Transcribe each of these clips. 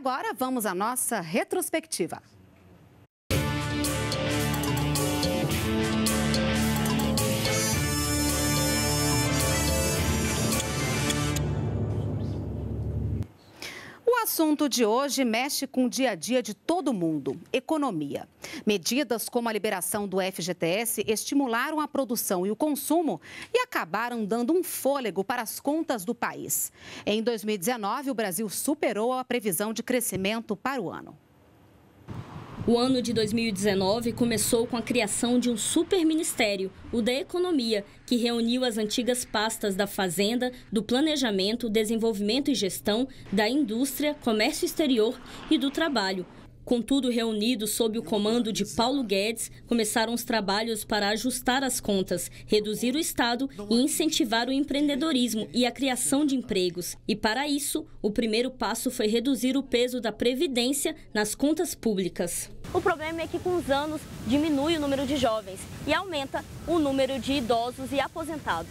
Agora vamos à nossa retrospectiva. assunto de hoje mexe com o dia a dia de todo mundo: economia. Medidas como a liberação do FGTS estimularam a produção e o consumo e acabaram dando um fôlego para as contas do país. Em 2019, o Brasil superou a previsão de crescimento para o ano. O ano de 2019 começou com a criação de um superministério, o da Economia, que reuniu as antigas pastas da Fazenda, do Planejamento, Desenvolvimento e Gestão, da Indústria, Comércio Exterior e do Trabalho. Contudo, reunidos sob o comando de Paulo Guedes, começaram os trabalhos para ajustar as contas, reduzir o Estado e incentivar o empreendedorismo e a criação de empregos. E para isso, o primeiro passo foi reduzir o peso da Previdência nas contas públicas. O problema é que com os anos diminui o número de jovens e aumenta o número de idosos e aposentados.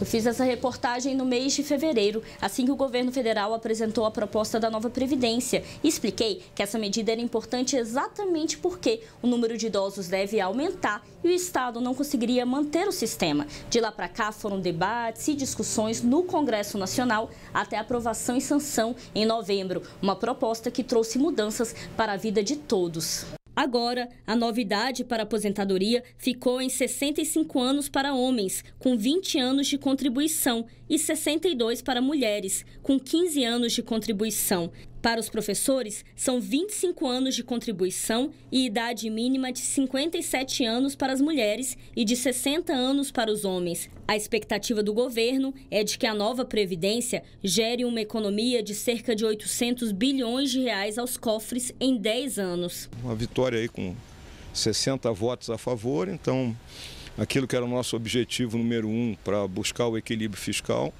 Eu fiz essa reportagem no mês de fevereiro, assim que o governo federal apresentou a proposta da nova Previdência. E expliquei que essa medida era importante exatamente porque o número de idosos deve aumentar e o Estado não conseguiria manter o sistema. De lá para cá foram debates e discussões no Congresso Nacional até aprovação e sanção em novembro. Uma proposta que trouxe mudanças para a vida de todos. Agora, a novidade para a aposentadoria ficou em 65 anos para homens, com 20 anos de contribuição, e 62 para mulheres, com 15 anos de contribuição. Para os professores, são 25 anos de contribuição e idade mínima de 57 anos para as mulheres e de 60 anos para os homens. A expectativa do governo é de que a nova previdência gere uma economia de cerca de 800 bilhões de reais aos cofres em 10 anos. Uma vitória aí com 60 votos a favor, então aquilo que era o nosso objetivo número um para buscar o equilíbrio fiscal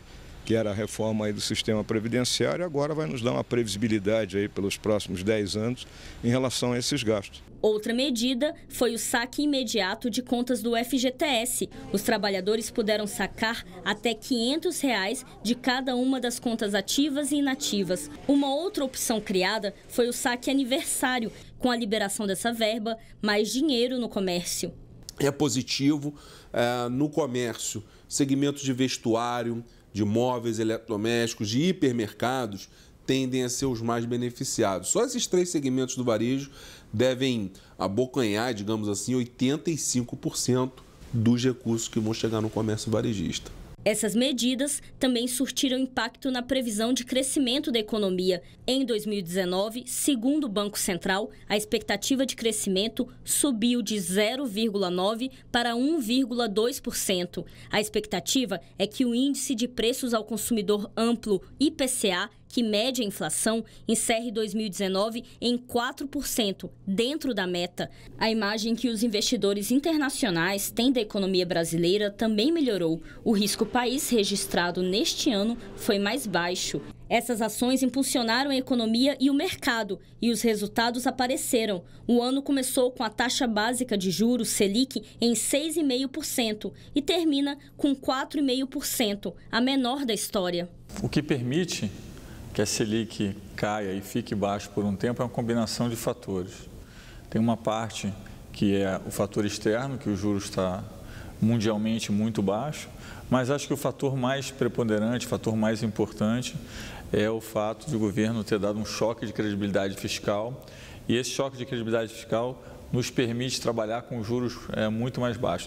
que era a reforma aí do sistema previdenciário, agora vai nos dar uma previsibilidade aí pelos próximos 10 anos em relação a esses gastos. Outra medida foi o saque imediato de contas do FGTS. Os trabalhadores puderam sacar até R$ 500 reais de cada uma das contas ativas e inativas. Uma outra opção criada foi o saque aniversário. Com a liberação dessa verba, mais dinheiro no comércio. É positivo é, no comércio, segmentos de vestuário, de móveis eletrodomésticos, de hipermercados, tendem a ser os mais beneficiados. Só esses três segmentos do varejo devem abocanhar, digamos assim, 85% dos recursos que vão chegar no comércio varejista. Essas medidas também surtiram impacto na previsão de crescimento da economia. Em 2019, segundo o Banco Central, a expectativa de crescimento subiu de 0,9% para 1,2%. A expectativa é que o índice de preços ao consumidor amplo, IPCA, que mede a inflação, encerre 2019 em 4%, dentro da meta. A imagem que os investidores internacionais têm da economia brasileira também melhorou. O risco país registrado neste ano foi mais baixo. Essas ações impulsionaram a economia e o mercado, e os resultados apareceram. O ano começou com a taxa básica de juros Selic em 6,5% e termina com 4,5%, a menor da história. O que permite que a Selic caia e fique baixo por um tempo é uma combinação de fatores. Tem uma parte que é o fator externo, que o juros está mundialmente muito baixo, mas acho que o fator mais preponderante, o fator mais importante é o fato de o governo ter dado um choque de credibilidade fiscal e esse choque de credibilidade fiscal nos permite trabalhar com juros é, muito mais baixos.